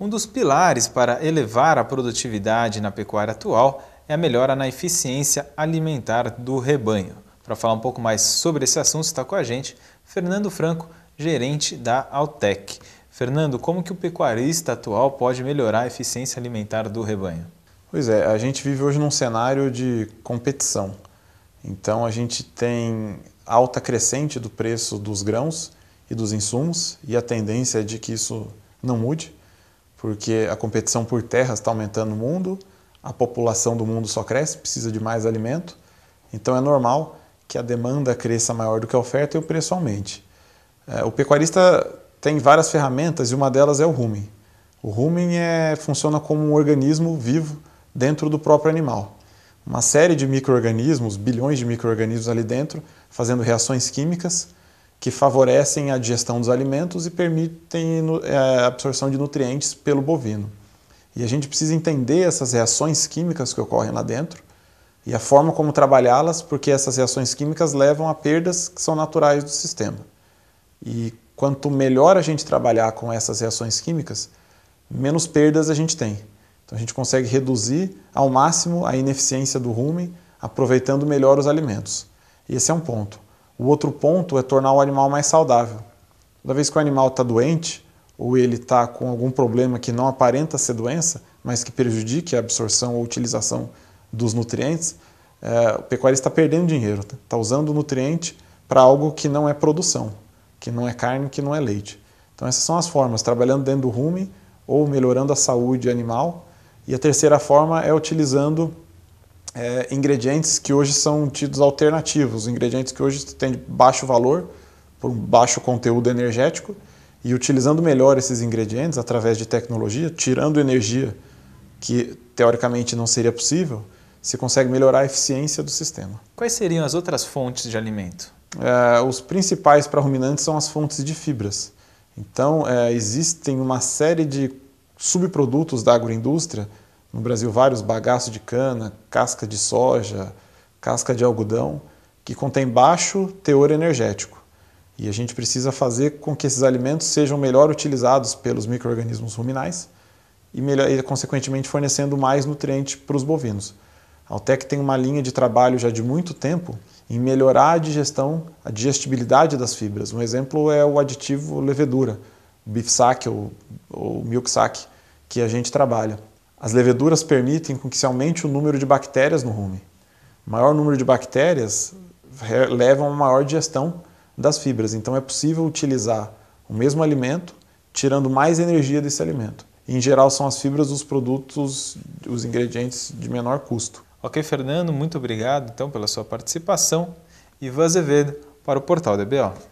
Um dos pilares para elevar a produtividade na pecuária atual é a melhora na eficiência alimentar do rebanho. Para falar um pouco mais sobre esse assunto, está com a gente Fernando Franco, gerente da Altec. Fernando, como que o pecuarista atual pode melhorar a eficiência alimentar do rebanho? Pois é, a gente vive hoje num cenário de competição. Então a gente tem alta crescente do preço dos grãos e dos insumos e a tendência é de que isso não mude porque a competição por terras está aumentando no mundo, a população do mundo só cresce, precisa de mais alimento, então é normal que a demanda cresça maior do que a oferta e o preço aumente. É, o pecuarista tem várias ferramentas e uma delas é o rumen. O rumen é, funciona como um organismo vivo dentro do próprio animal. Uma série de micro-organismos, bilhões de micro-organismos ali dentro, fazendo reações químicas que favorecem a digestão dos alimentos e permitem é, a absorção de nutrientes pelo bovino. E a gente precisa entender essas reações químicas que ocorrem lá dentro e a forma como trabalhá-las, porque essas reações químicas levam a perdas que são naturais do sistema. E quanto melhor a gente trabalhar com essas reações químicas, menos perdas a gente tem. Então a gente consegue reduzir ao máximo a ineficiência do rumen, aproveitando melhor os alimentos. E esse é um ponto. O outro ponto é tornar o animal mais saudável. Toda vez que o animal está doente ou ele está com algum problema que não aparenta ser doença, mas que prejudique a absorção ou utilização dos nutrientes, é, o pecuarista está perdendo dinheiro, está tá usando o nutriente para algo que não é produção, que não é carne, que não é leite. Então essas são as formas, trabalhando dentro do rume ou melhorando a saúde animal. E a terceira forma é utilizando é, ingredientes que hoje são tidos alternativos, ingredientes que hoje têm baixo valor, por um baixo conteúdo energético, e utilizando melhor esses ingredientes através de tecnologia, tirando energia que teoricamente não seria possível, se consegue melhorar a eficiência do sistema. Quais seriam as outras fontes de alimento? É, os principais para ruminantes são as fontes de fibras. Então, é, existem uma série de subprodutos da agroindústria no Brasil vários bagaços de cana, casca de soja, casca de algodão, que contém baixo teor energético. E a gente precisa fazer com que esses alimentos sejam melhor utilizados pelos micro-organismos ruminais e, melhor, e, consequentemente, fornecendo mais nutriente para os bovinos. A Altec tem uma linha de trabalho já de muito tempo em melhorar a digestão, a digestibilidade das fibras. Um exemplo é o aditivo levedura, o ou, ou milk sack, que a gente trabalha. As leveduras permitem com que se aumente o número de bactérias no rumen. Maior número de bactérias leva a uma maior digestão das fibras. Então é possível utilizar o mesmo alimento, tirando mais energia desse alimento. Em geral, são as fibras os produtos, os ingredientes de menor custo. Ok, Fernando, muito obrigado então pela sua participação. Ivan Azevedo, para o Portal DBO.